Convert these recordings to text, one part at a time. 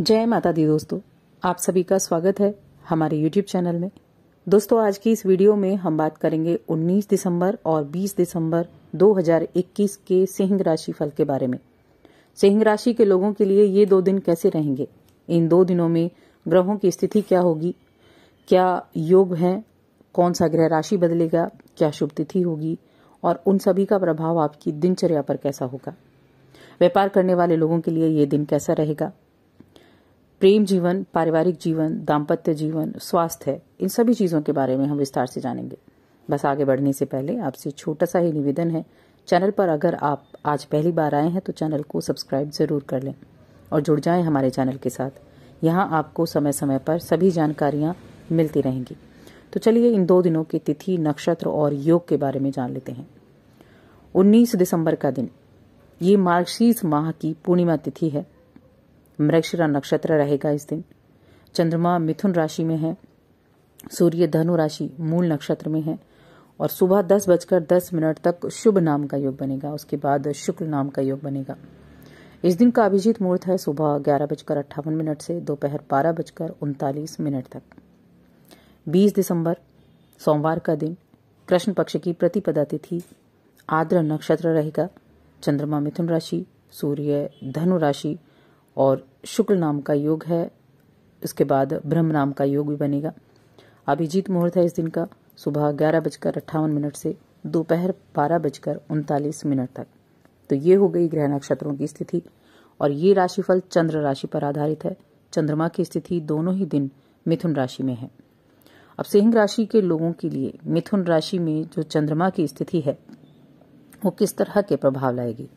जय माता दी दोस्तों आप सभी का स्वागत है हमारे YouTube चैनल में दोस्तों आज की इस वीडियो में हम बात करेंगे 19 दिसंबर और 20 दिसंबर 2021 के सिंह राशि फल के बारे में सिंह राशि के लोगों के लिए ये दो दिन कैसे रहेंगे इन दो दिनों में ग्रहों की स्थिति क्या होगी क्या योग है कौन सा ग्रह राशि बदलेगा क्या शुभ तिथि होगी और उन सभी का प्रभाव आपकी दिनचर्या पर कैसा होगा व्यापार करने वाले लोगों के लिए ये दिन कैसा रहेगा प्रेम जीवन पारिवारिक जीवन दाम्पत्य जीवन स्वास्थ्य इन सभी चीजों के बारे में हम विस्तार से जानेंगे बस आगे बढ़ने से पहले आपसे छोटा सा ही निवेदन है चैनल पर अगर आप आज पहली बार आए हैं तो चैनल को सब्सक्राइब जरूर कर लें और जुड़ जाएं हमारे चैनल के साथ यहाँ आपको समय समय पर सभी जानकारियां मिलती रहेंगी तो चलिए इन दो दिनों की तिथि नक्षत्र और योग के बारे में जान लेते हैं 19 दिसंबर का दिन ये मार्गशीर्ष माह की पूर्णिमा तिथि है मृक्षरा नक्षत्र रहेगा इस दिन चंद्रमा मिथुन राशि में है सूर्य धनु राशि मूल नक्षत्र में है और सुबह दस बजकर दस मिनट तक शुभ नाम का योग बनेगा उसके बाद शुक्ल नाम का योग बनेगा इस दिन का अभिजीत मुहूर्त है सुबह ग्यारह बजकर अट्ठावन मिनट से दोपहर बारह बजकर उनतालीस मिनट तक बीस दिसंबर सोमवार का दिन कृष्ण पक्ष की प्रतिपदा तिथि आर्द्र नक्षत्र रहेगा चंद्रमा मिथुन राशि सूर्य धनु राशि और शुक्ल नाम का योग है इसके बाद ब्रह्म नाम का योग भी बनेगा अभिजीत मुहूर्त है इस दिन का सुबह ग्यारह बजकर अट्ठावन मिनट से दोपहर बारह बजकर उनतालीस मिनट तक तो ये हो गई ग्रह नक्षत्रों की स्थिति और ये राशिफल चंद्र राशि पर आधारित है चंद्रमा की स्थिति दोनों ही दिन मिथुन राशि में है अब सिंह राशि के लोगों के लिए मिथुन राशि में जो चंद्रमा की स्थिति है वो किस तरह के प्रभाव लाएगी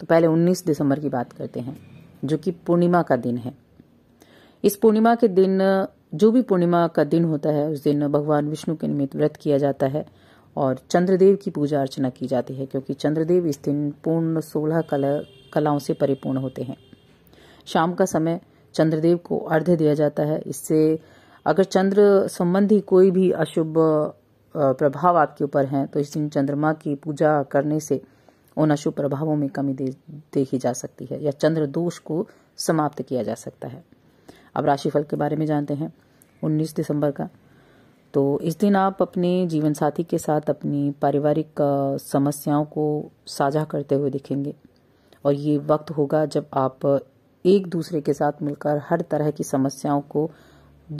तो पहले 19 दिसंबर की बात करते हैं जो कि पूर्णिमा का दिन है इस पूर्णिमा के दिन जो भी पूर्णिमा का दिन होता है उस दिन भगवान विष्णु के निमित्त व्रत किया जाता है और चंद्रदेव की पूजा अर्चना की जाती है क्योंकि चंद्रदेव इस दिन पूर्ण सोलह कला कलाओं से परिपूर्ण होते हैं शाम का समय चंद्रदेव को अर्घ्य दिया जाता है इससे अगर चंद्र संबंधी कोई भी अशुभ प्रभाव आपके ऊपर है तो इस दिन चंद्रमा की पूजा करने से उन अशुभ प्रभावों में कमी दे, देखी जा सकती है या चंद्र दोष को समाप्त किया जा सकता है अब राशिफल के बारे में जानते हैं 19 दिसंबर का तो इस दिन आप अपने जीवन साथी के साथ अपनी पारिवारिक समस्याओं को साझा करते हुए दिखेंगे और ये वक्त होगा जब आप एक दूसरे के साथ मिलकर हर तरह की समस्याओं को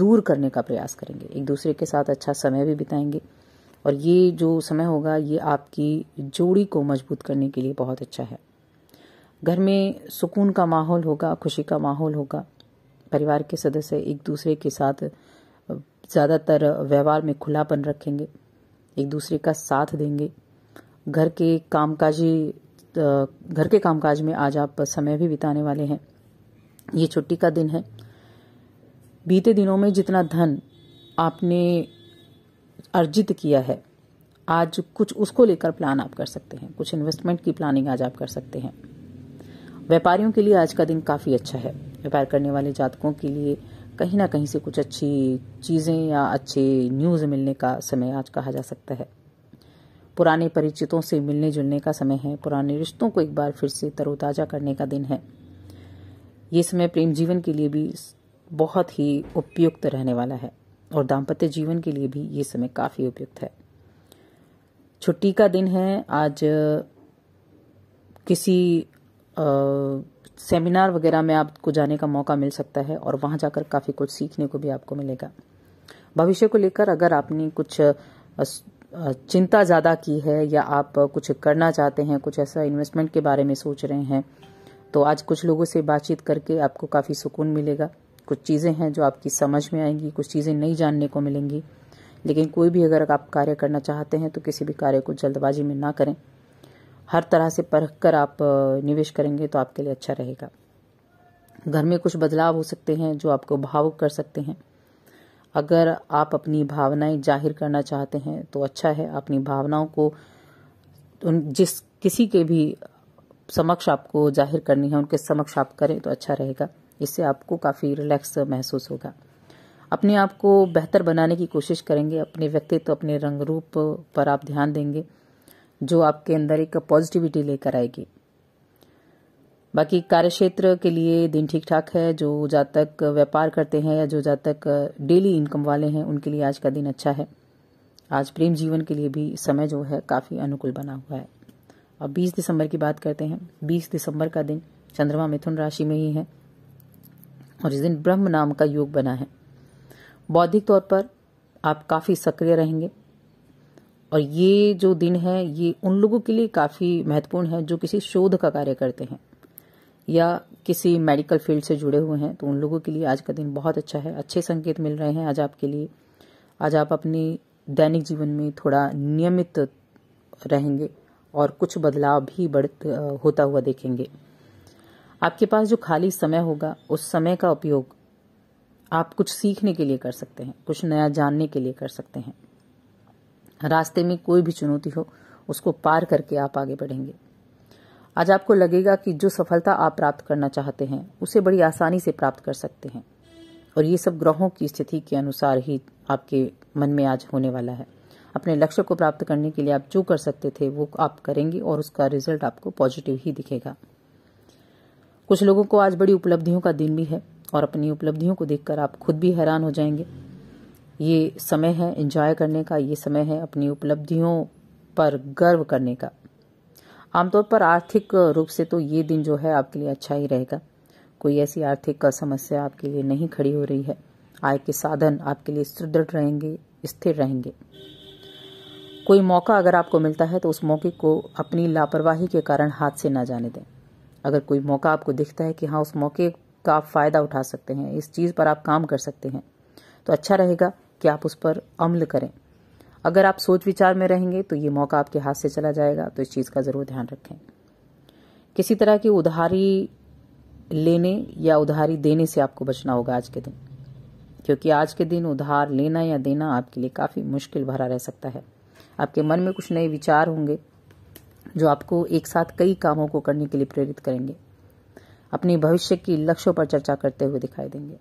दूर करने का प्रयास करेंगे एक दूसरे के साथ अच्छा समय भी बिताएंगे और ये जो समय होगा ये आपकी जोड़ी को मजबूत करने के लिए बहुत अच्छा है घर में सुकून का माहौल होगा खुशी का माहौल होगा परिवार के सदस्य एक दूसरे के साथ ज़्यादातर व्यवहार में खुलापन रखेंगे एक दूसरे का साथ देंगे घर के कामकाजी घर के कामकाज में आज आप समय भी बिताने वाले हैं ये छुट्टी का दिन है बीते दिनों में जितना धन आपने अर्जित किया है आज कुछ उसको लेकर प्लान आप कर सकते हैं कुछ इन्वेस्टमेंट की प्लानिंग आज आप कर सकते हैं व्यापारियों के लिए आज का दिन काफ़ी अच्छा है व्यापार करने वाले जातकों के लिए कहीं ना कहीं से कुछ अच्छी चीज़ें या अच्छे न्यूज़ मिलने का समय आज कहा जा सकता है पुराने परिचितों से मिलने जुलने का समय है पुराने रिश्तों को एक बार फिर से तरोताज़ा करने का दिन है ये समय प्रेम जीवन के लिए भी बहुत ही उपयुक्त रहने वाला है और दाम्पत्य जीवन के लिए भी ये समय काफी उपयुक्त है छुट्टी का दिन है आज किसी आ, सेमिनार वगैरह में आपको जाने का मौका मिल सकता है और वहां जाकर काफी कुछ सीखने को भी आपको मिलेगा भविष्य को लेकर अगर आपने कुछ चिंता ज्यादा की है या आप कुछ करना चाहते हैं कुछ ऐसा इन्वेस्टमेंट के बारे में सोच रहे हैं तो आज कुछ लोगों से बातचीत करके आपको काफी सुकून मिलेगा कुछ चीज़ें हैं जो आपकी समझ में आएंगी कुछ चीज़ें नहीं जानने को मिलेंगी लेकिन कोई भी अगर आप कार्य करना चाहते हैं तो किसी भी कार्य को जल्दबाजी में ना करें हर तरह से परख कर आप निवेश करेंगे तो आपके लिए अच्छा रहेगा घर में कुछ बदलाव हो सकते हैं जो आपको भावुक कर सकते हैं अगर आप अपनी भावनाएं जाहिर करना चाहते हैं तो अच्छा है अपनी भावनाओं को उन जिस किसी के भी समक्ष आपको जाहिर करनी है उनके समक्ष आप करें तो अच्छा रहेगा इससे आपको काफ़ी रिलैक्स महसूस होगा अपने आप को बेहतर बनाने की कोशिश करेंगे अपने व्यक्तित्व अपने रंग रूप पर आप ध्यान देंगे जो आपके अंदर एक पॉजिटिविटी लेकर आएगी बाकी कार्य क्षेत्र के लिए दिन ठीक ठाक है जो जातक व्यापार करते हैं या जो जातक डेली इनकम वाले हैं उनके लिए आज का दिन अच्छा है आज प्रेम जीवन के लिए भी समय जो है काफ़ी अनुकूल बना हुआ है अब 20 दिसंबर की बात करते हैं 20 दिसंबर का दिन चंद्रमा मिथुन राशि में ही है और इस दिन ब्रह्म नाम का योग बना है बौद्धिक तौर पर आप काफ़ी सक्रिय रहेंगे और ये जो दिन है ये उन लोगों के लिए काफ़ी महत्वपूर्ण है जो किसी शोध का कार्य करते हैं या किसी मेडिकल फील्ड से जुड़े हुए हैं तो उन लोगों के लिए आज का दिन बहुत अच्छा है अच्छे संकेत मिल रहे हैं आज आपके लिए आज आप अपने दैनिक जीवन में थोड़ा नियमित रहेंगे और कुछ बदलाव भी बढ़ होता हुआ देखेंगे आपके पास जो खाली समय होगा उस समय का उपयोग आप कुछ सीखने के लिए कर सकते हैं कुछ नया जानने के लिए कर सकते हैं रास्ते में कोई भी चुनौती हो उसको पार करके आप आगे बढ़ेंगे आज आपको लगेगा कि जो सफलता आप प्राप्त करना चाहते हैं उसे बड़ी आसानी से प्राप्त कर सकते हैं और ये सब ग्रहों की स्थिति के अनुसार ही आपके मन में आज होने वाला है अपने लक्ष्य को प्राप्त करने के लिए आप जो कर सकते थे वो आप करेंगे और उसका रिजल्ट आपको पॉजिटिव ही दिखेगा कुछ लोगों को आज बड़ी उपलब्धियों का दिन भी है और अपनी उपलब्धियों को देखकर आप खुद भी हैरान हो जाएंगे ये समय है एंजॉय करने का ये समय है अपनी उपलब्धियों पर गर्व करने का आमतौर पर आर्थिक रूप से तो ये दिन जो है आपके लिए अच्छा ही रहेगा कोई ऐसी आर्थिक समस्या आपके लिए नहीं खड़ी हो रही है आय के साधन आपके लिए सुदृढ़ रहेंगे स्थिर रहेंगे कोई मौका अगर आपको मिलता है तो उस मौके को अपनी लापरवाही के कारण हाथ से ना जाने दें अगर कोई मौका आपको दिखता है कि हाँ उस मौके का आप फ़ायदा उठा सकते हैं इस चीज़ पर आप काम कर सकते हैं तो अच्छा रहेगा कि आप उस पर अमल करें अगर आप सोच विचार में रहेंगे तो ये मौका आपके हाथ से चला जाएगा तो इस चीज़ का ज़रूर ध्यान रखें किसी तरह की उधारी लेने या उधारी देने से आपको बचना होगा आज के दिन क्योंकि आज के दिन उधार लेना या देना आपके लिए काफ़ी मुश्किल भरा रह सकता है आपके मन में कुछ नए विचार होंगे जो आपको एक साथ कई कामों को करने के लिए प्रेरित करेंगे अपने भविष्य की लक्ष्यों पर चर्चा करते हुए दिखाई देंगे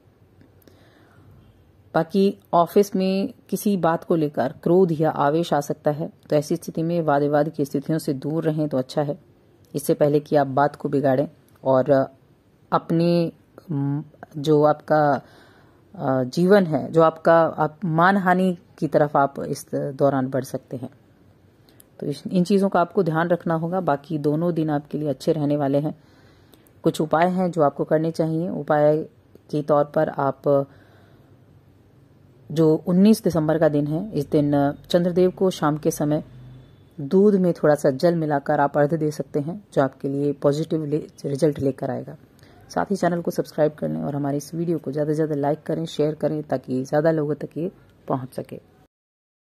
बाकी ऑफिस में किसी बात को लेकर क्रोध या आवेश आ सकता है तो ऐसी स्थिति में वाद विवाद की स्थितियों से दूर रहें तो अच्छा है इससे पहले कि आप बात को बिगाड़ें और अपने जो आपका जीवन है जो आपका आप मान हानि की तरफ आप इस दौरान बढ़ सकते हैं तो इन चीज़ों का आपको ध्यान रखना होगा बाकी दोनों दिन आपके लिए अच्छे रहने वाले हैं कुछ उपाय हैं जो आपको करने चाहिए उपाय के तौर पर आप जो 19 दिसंबर का दिन है इस दिन चंद्रदेव को शाम के समय दूध में थोड़ा सा जल मिलाकर आप अर्ध दे सकते हैं जो आपके लिए पॉजिटिव ले, रिजल्ट लेकर आएगा साथ ही चैनल को सब्सक्राइब कर लें और हमारी इस वीडियो को ज़्यादा से ज़्यादा लाइक करें शेयर करें ताकि ज़्यादा लोगों तक ये पहुंच सके